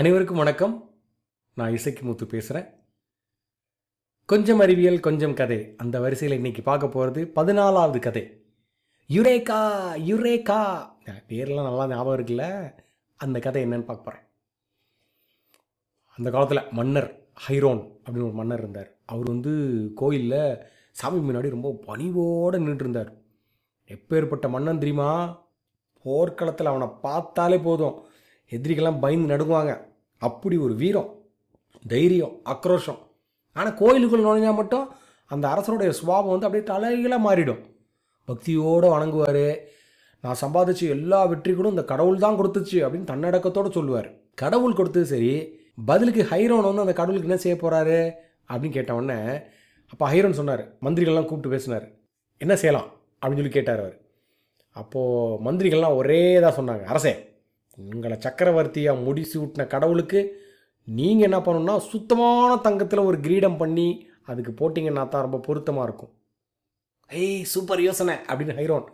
அனைவருக்கும் வணக்கம் நான் இசைக்கு முத்து பேசுகிறேன் கொஞ்சம் அறிவியல் கொஞ்சம் கதை அந்த வரிசையில் இன்றைக்கி பார்க்க போகிறது பதினாலாவது கதை யுரேகா யுரேகா பேரெலாம் நல்லா ஞாபகம் இருக்குல்ல அந்த கதை என்னன்னு பார்க்க போகிறேன் அந்த காலத்தில் மன்னர் ஹைரோன் அப்படின்னு ஒரு மன்னர் இருந்தார் அவர் வந்து கோயிலில் சாமி முன்னாடி ரொம்ப பணிவோடு நின்றுருந்தார் எப்பேற்பட்ட மன்னன் தெரியுமா போர்க்களத்தில் அவனை பார்த்தாலே போதும் எதிரிகள்லாம் பயந்து நடுங்குவாங்க அப்படி ஒரு வீரம் தைரியம் ஆக்ரோஷம் ஆனால் கோயிலுக்குள் நுழைஞ்சால் மட்டும் அந்த அரசனுடைய சுவாபம் வந்து அப்படியே தலைகளாக மாறிடும் பக்தியோடு வணங்குவார் நான் சம்பாதிச்சு எல்லா வெற்றிகளும் இந்த கடவுள் தான் கொடுத்துச்சு அப்படின்னு தன்னடக்கத்தோடு சொல்லுவார் கடவுள் கொடுத்தது சரி பதிலுக்கு ஹைரோன் வந்து அந்த கடவுளுக்கு என்ன செய்ய போகிறாரு அப்படின்னு கேட்டவுடனே அப்போ ஹைரோன் சொன்னார் மந்திரிகள்லாம் கூப்பிட்டு பேசினார் என்ன செய்யலாம் அப்படின்னு சொல்லி கேட்டார் அவர் அப்போது மந்திரிகள்லாம் ஒரே தான் சொன்னாங்க அரசே உங்களை சக்கரவர்த்தியாக முடிசூட்டின கடவுளுக்கு நீங்கள் என்ன பண்ணணும்னா சுத்தமான தங்கத்தில் ஒரு கிரீடம் பண்ணி அதுக்கு போட்டிங்கன்னா தான் ரொம்ப பொருத்தமாக இருக்கும் ஏய் சூப்பர் யோசனை அப்படின்னு ஹைரோன்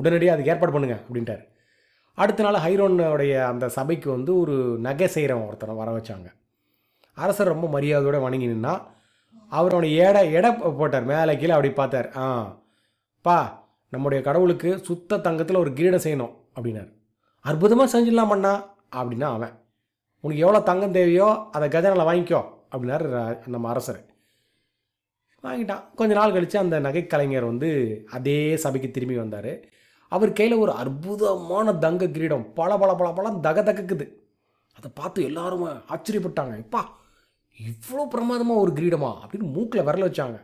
உடனடியாக அதுக்கு ஏற்பாடு பண்ணுங்க அப்படின்ட்டார் அடுத்த நாள் ஹைரோனுடைய அந்த சபைக்கு வந்து ஒரு நகை செய்கிறவன் ஒருத்தனை வர வச்சாங்க அரசர் ரொம்ப மரியாதையோடு வணங்கி நின்னா அவரோட எடை எடை போட்டார் மேலே கீழே அப்படி பார்த்தார் ஆ பா நம்முடைய கடவுளுக்கு சுத்த தங்கத்தில் ஒரு கிரீடம் செய்யணும் அப்படின்னார் அற்புதமாக செஞ்சிடலாமண்ணா அப்படின்னா அவன் உனக்கு எவ்வளோ தங்கம் தேவையோ அதை கஜானாவில் வாங்கிக்கோ அப்படின்னாரு நம்ம அரசர் வாங்கிட்டான் கொஞ்ச நாள் கழித்து அந்த நகைக்கலைஞர் வந்து அதே சபைக்கு திரும்பி வந்தார் அவர் கையில் ஒரு அற்புதமான தங்க கிரீடம் பல பல பல பல தக தகக்குது அதை பார்த்து எல்லாரும் ஆச்சரியப்பட்டாங்க இப்பா இவ்வளோ பிரமாதமாக ஒரு கிரீடமா அப்படின்னு மூக்கில் விரல வச்சாங்க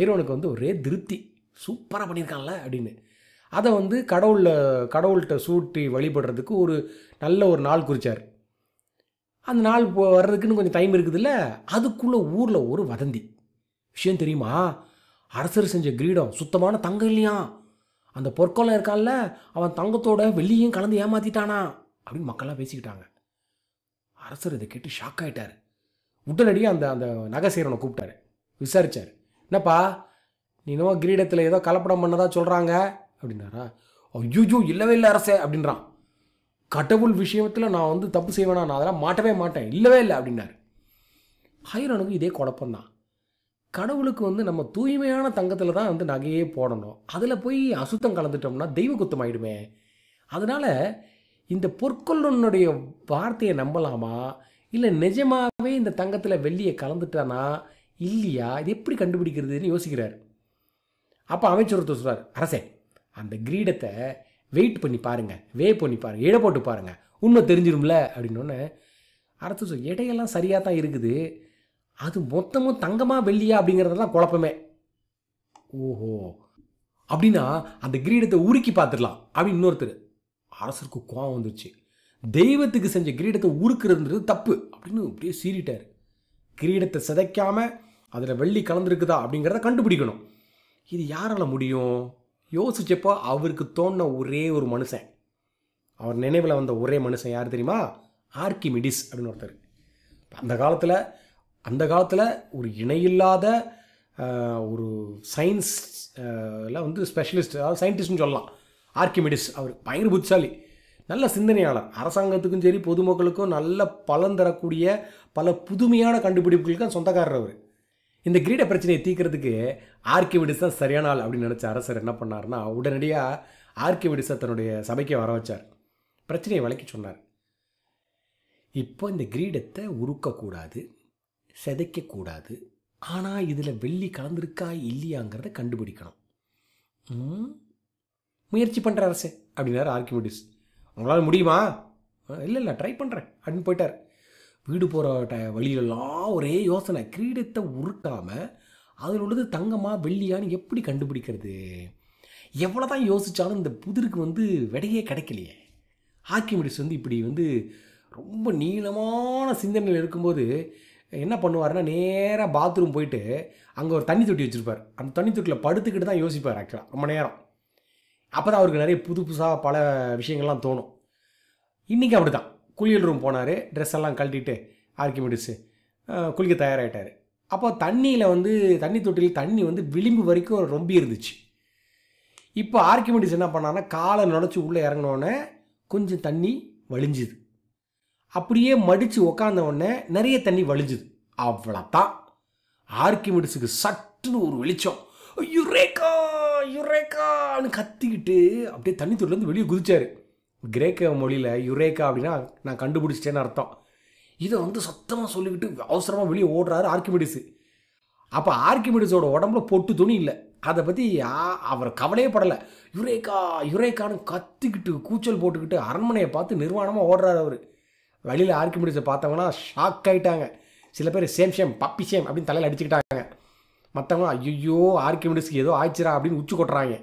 ஐரோனுக்கு வந்து ஒரே திருப்தி சூப்பராக பண்ணியிருக்கான்ல அப்படின்னு அதை வந்து கடவுளில் கடவுள்கிட்ட சூட்டி வழிபடுறதுக்கு ஒரு நல்ல ஒரு நாள் குறித்தார் அந்த நாள் வர்றதுக்குன்னு கொஞ்சம் டைம் இருக்குதுல்ல அதுக்குள்ளே ஊரில் ஒரு வதந்தி விஷயம் தெரியுமா அரசர் செஞ்ச கிரீடம் சுத்தமான தங்கம் இல்லையா அந்த பொற்கொலம் இருக்கான்ல அவன் தங்கத்தோட வெள்ளியும் கலந்து ஏமாற்றிட்டானா அப்படின்னு மக்கள்லாம் பேசிக்கிட்டாங்க அரசர் இதை கேட்டு ஷாக் ஆகிட்டார் உடனடியாக அந்த அந்த நகைசீரனை கூப்பிட்டாரு விசாரித்தார் என்னப்பா நீனோ கிரீடத்தில் ஏதோ கலப்படம் பண்ணதாக சொல்கிறாங்க அப்படின்னாரா ஐயோஜோ இல்லவே இல்லை அரசே அப்படின்றான் கடவுள் விஷயத்தில் நான் வந்து தப்பு செய்வேனா நான் அதெல்லாம் மாட்டவே மாட்டேன் இல்லவே இல்லை அப்படின்னாரு ஹைரனுக்கு இதே குழப்பம்தான் கடவுளுக்கு வந்து நம்ம தூய்மையான தங்கத்தில் தான் வந்து நகையே போடணும் அதில் போய் அசுத்தம் கலந்துட்டோம்னா தெய்வ குத்தம் அதனால் இந்த பொற்கொள்ளனுடைய வார்த்தையை நம்பலாமா இல்லை நிஜமாகவே இந்த தங்கத்தில் வெள்ளியை கலந்துட்டானா இல்லையா இது எப்படி கண்டுபிடிக்கிறதுன்னு யோசிக்கிறார் அப்போ அமைச்சர் ஒருத்தர் சொல்கிறார் அரசே அந்த கிரீடத்தை வெயிட் பண்ணி பாருங்கள் வே பண்ணி பாருங்கள் எடை போட்டு பாருங்கள் உண்மை தெரிஞ்சிடும்ல அப்படின்னோடனே அரசு சொல் இடையெல்லாம் சரியாக தான் இருக்குது அது மொத்தமும் தங்கமாக வெள்ளியா அப்படிங்கிறதெல்லாம் குழப்பமே ஓஹோ அப்படின்னா அந்த கிரீடத்தை உருக்கி பார்த்துடலாம் அப்படின்னு இன்னொருத்தர் அரசருக்கு கோவம் வந்துருச்சு தெய்வத்துக்கு செஞ்ச கிரீடத்தை உருக்குறதுன்றது தப்பு அப்படின்னு அப்படியே சீறிட்டார் கிரீடத்தை சிதைக்காமல் அதில் வெள்ளி கலந்துருக்குதா அப்படிங்கிறத கண்டுபிடிக்கணும் இது யாரால் முடியும் யோசித்தப்போ அவருக்கு தோணின ஒரே ஒரு மனுஷன் அவர் நினைவில் வந்த ஒரே மனுஷன் யார் தெரியுமா ஆர்கிமிடிஸ் அப்படின்னு ஒருத்தர் அந்த காலத்தில் அந்த காலத்தில் ஒரு இணையில்லாத ஒரு சயின்ஸ் எல்லாம் வந்து ஸ்பெஷலிஸ்ட் அதாவது சயின்டிஸ்ட்னு சொல்லலாம் ஆர்கிமிடிஸ் அவர் பயிர் புத்திசாலி நல்ல சிந்தனையாளர் அரசாங்கத்துக்கும் சரி பொதுமக்களுக்கும் நல்ல பலன் தரக்கூடிய பல புதுமையான கண்டுபிடிப்புகளுக்கும் சொந்தக்காரர் அவர் இந்த கிரீட பிரச்சனையை தீக்கிறதுக்கு ஆர்கிவிடிஸ் தான் சரியான ஆள் அப்படின்னு நினச்ச அரசர் என்ன பண்ணார்னா உடனடியாக ஆர்கிவிடிஸை தன்னுடைய சபைக்கு வர வச்சார் பிரச்சனையை விளக்கி சொன்னார் இப்போ இந்த கிரீடத்தை உருக்கக்கூடாது செதைக்கக்கூடாது ஆனால் இதில் வெள்ளி கலந்துருக்கா இல்லையாங்கிறத கண்டுபிடிக்கணும் முயற்சி பண்ணுற அரசு அப்படின்னாரு ஆர்கிமிடிஸ் உங்களால் முடியுமா இல்லை இல்லை ட்ரை பண்ணுறேன் அப்படின்னு போயிட்டார் வீடு போகிற ட வழியிலெல்லாம் ஒரே யோசனை கிரீடத்தை உருட்டாமல் அதில் உள்ளது தங்கமாக வெள்ளியான்னு எப்படி கண்டுபிடிக்கிறது எவ்வளோ தான் யோசித்தாலும் இந்த புதிருக்கு வந்து விடையே கிடைக்கலையே ஆர்கிமிடிஸ் வந்து இப்படி வந்து ரொம்ப நீளமான சிந்தனையில் இருக்கும்போது என்ன பண்ணுவார்னா நேராக பாத்ரூம் போயிட்டு அங்கே ஒரு தண்ணி தொட்டி வச்சுருப்பார் அந்த தண்ணி தொட்டியில் படுத்துக்கிட்டு தான் யோசிப்பார் ஆக்சுவலாக ரொம்ப நேரம் அப்போ தான் அவருக்கு நிறைய புது புதுசாக பல விஷயங்கள்லாம் தோணும் இன்றைக்கி அப்படி தான் குளியல் ரூம் போனார் ட்ரெஸ் எல்லாம் கழட்டிட்டு ஆர்கிமிடிஸு குளிக்க தயாராகிட்டார் அப்போ தண்ணியில் வந்து தண்ணி தொட்டியில் தண்ணி வந்து விளிம்பு வரைக்கும் ரொம்ப இருந்துச்சு இப்போ ஆர்கிமிடிஸ் என்ன பண்ணான்னா காலை நுழைச்சி உள்ளே இறங்கினோடனே கொஞ்சம் தண்ணி வலிஞ்சுது அப்படியே மடித்து உக்காந்தவுடனே நிறைய தண்ணி வலிஞ்சுது அவ்வளோத்தான் ஆர்கிமிடிஸுக்கு சட்டுன்னு ஒரு வெளிச்சம் யுரேக்கா யுரேக்கான்னு கத்திக்கிட்டு அப்படியே தண்ணி தொட்டிலேருந்து வெளியே குதிச்சாரு கிரேக்க மொழியில் யுரேக்கா அப்படின்னா நான் கண்டுபிடிச்சிட்டேன்னு அர்த்தம் இதை வந்து சத்தமாக சொல்லிக்கிட்டு அவசரமாக வெளியே ஓடுறாரு ஆர்கிமிடிஸு அப்போ ஆர்கிமிடிஸோட உடம்புல பொட்டு துணி இல்லை அதை பற்றி அவர் கவலையே படலை யுரேக்கா யுரேக்கான்னு கத்திக்கிட்டு கூச்சல் போட்டுக்கிட்டு அரண்மனையை பார்த்து நிர்வாணமாக ஓடுறாரு அவர் வழியில் ஆர்கிமிடிஸை பார்த்தவங்கன்னா ஷாக் ஆகிட்டாங்க சில பேர் சேம் சேம் பப்பி சேம் அப்படின்னு தலையில் அடிச்சுக்கிட்டாங்க மற்றவங்க ஐயோ ஆர்கிமிடிஸ்க்கு ஏதோ ஆயிடுச்சுரா அப்படின்னு உச்சி கொட்டுறாங்க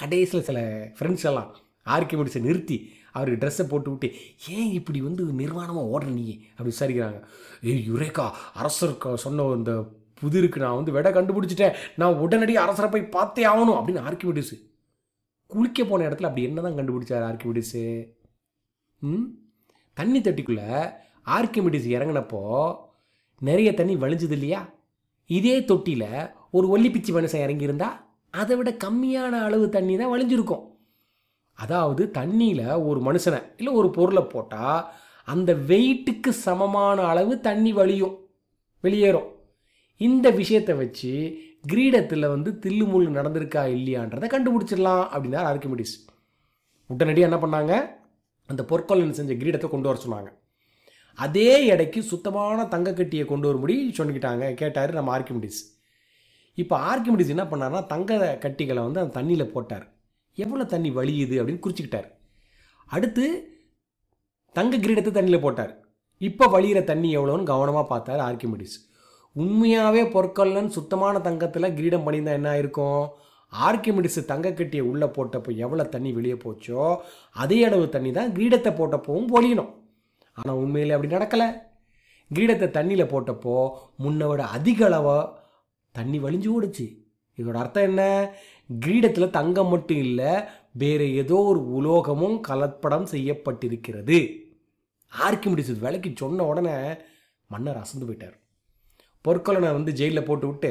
கடைசியில் சில ஃப்ரெண்ட்ஸ் எல்லாம் ஆர்கிமெடிஸை நிறுத்தி அவருக்கு ட்ரெஸ்ஸை போட்டு விட்டு ஏன் இப்படி வந்து நிர்வாணமாக ஓடுற நீ அப்படி விசாரிக்கிறாங்க ஏய் யுரேகா அரசர் சொன்ன இந்த புதிருக்கு நான் வந்து விடை கண்டுபிடிச்சிட்டேன் நான் உடனடியாக அரசரை போய் பார்த்தே ஆகணும் அப்படின்னு ஆர்கிமெடிஸு குளிக்க போன இடத்துல அப்படி என்ன தான் கண்டுபிடிச்சார் ஆர்கிமெடிஸு ம் தண்ணி தட்டிக்குள்ளே ஆர்கிமெடிஸ் இறங்கினப்போ நிறைய தண்ணி வலிஞ்சது இல்லையா இதே தொட்டியில் ஒரு ஒல்லிப்பிச்சி மனுஷன் இறங்கியிருந்தா அதை விட கம்மியான அளவு தண்ணி தான் வலிஞ்சிருக்கும் அதாவது தண்ணியில் ஒரு மனுஷனை இல்லை ஒரு பொருளை போட்டால் அந்த வெயிட்டுக்கு சமமான அளவு தண்ணி வலியும் வெளியேறும் இந்த விஷயத்தை வச்சு கிரீடத்தில் வந்து தில்லுமுள் நடந்திருக்கா இல்லையான்றதை கண்டுபிடிச்சிடலாம் அப்படின்னா ஆர்கிமிடிஸ் உடனடியாக என்ன பண்ணாங்க அந்த பொற்கொள்ள செஞ்ச கிரீடத்தை கொண்டு வர சொன்னாங்க அதே எடைக்கு சுத்தமான தங்கக்கட்டியை கொண்டு வரும்படி சொல்லிக்கிட்டாங்க கேட்டார் நம்ம ஆர்கிமிடிஸ் இப்போ ஆர்கிமிடிஸ் என்ன பண்ணார்னா தங்க கட்டிகளை வந்து அந்த தண்ணியில் போட்டார் எவ்வளோ தண்ணி வலியுது அப்படின்னு குறிச்சிக்கிட்டார் அடுத்து தங்க கிரீடத்தை தண்ணியில் போட்டார் இப்போ வழிகிற தண்ணி எவ்வளோன்னு கவனமாக பார்த்தார் ஆர்கிமெடிஸ் உண்மையாகவே பொற்கொள்ளன் சுத்தமான தங்கத்தில் கிரீடம் பண்ணியிருந்தால் என்ன ஆயிருக்கும் ஆர்கிமெடிஸ் கட்டியை உள்ளே போட்டப்போ எவ்வளோ தண்ணி வெளியே போச்சோ அதே அளவு தண்ணி தான் கிரீடத்தை போட்டப்போவும் பொழியணும் ஆனால் உண்மையில் அப்படி நடக்கலை கிரீடத்தை தண்ணியில் போட்டப்போ முன்னோட அதிக அளவாக தண்ணி வழிஞ்சு ஓடுச்சு இதோட அர்த்தம் என்ன கிரீடத்தில் தங்கம் மட்டும் இல்லை வேறு ஏதோ ஒரு உலோகமும் கலப்படம் செய்யப்பட்டிருக்கிறது முடிச்சது விலைக்கு சொன்ன உடனே மன்னர் அசந்து போயிட்டார் பொற்கொலை வந்து ஜெயிலில் போட்டு விட்டு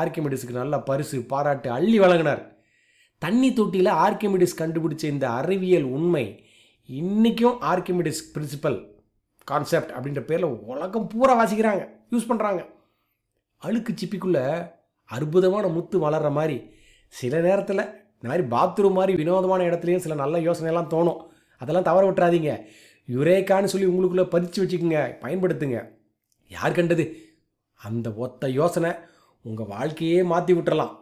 ஆர்க்கிமிடிஸ்க்கு நல்ல பரிசு பாராட்டு அள்ளி வழங்கினார் தண்ணி தொட்டியில் ஆர்க்கிமிடிஸ் கண்டுபிடிச்ச இந்த அறிவியல் உண்மை இன்றைக்கும் ஆர்க்கிமிடிஸ் பிரின்சிபல் கான்செப்ட் அப்படின்ற பேரில் உலகம் பூரா வாசிக்கிறாங்க யூஸ் பண்ணுறாங்க அழுக்கு சிப்பிக்குள்ளே அற்புதமான முத்து வளர்கிற மாதிரி சில நேரத்தில் இந்த மாதிரி பாத்ரூம் மாதிரி வினோதமான இடத்துலையும் சில நல்ல யோசனையெல்லாம் தோணும் அதெல்லாம் தவற விட்டுறாதீங்க யுரேக்கான்னு சொல்லி உங்களுக்குள்ளே பதிச்சு வச்சுக்கோங்க பயன்படுத்துங்க யார் கண்டது அந்த ஒத்த யோசனை உங்கள் வாழ்க்கையே மாற்றி விட்டுறலாம்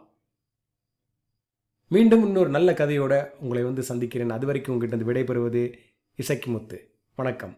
மீண்டும் இன்னொரு நல்ல கதையோடு உங்களை வந்து சந்திக்கிறேன் அது வரைக்கும் உங்ககிட்ட விடைபெறுவது இசக்கி முத்து வணக்கம்